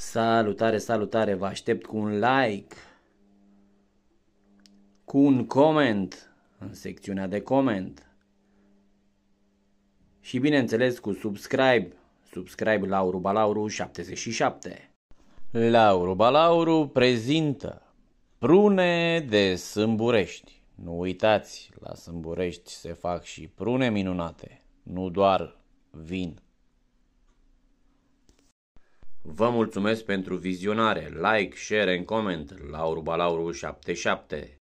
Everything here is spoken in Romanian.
Salutare, salutare, vă aștept cu un like, cu un coment în secțiunea de coment și bineînțeles cu subscribe, subscribe Lauru Balauru 77. Lauru Balauru prezintă prune de sâmburești. Nu uitați, la sâmburești se fac și prune minunate, nu doar vin. Vă mulțumesc pentru vizionare, like, share and comment la Urbalauru 77.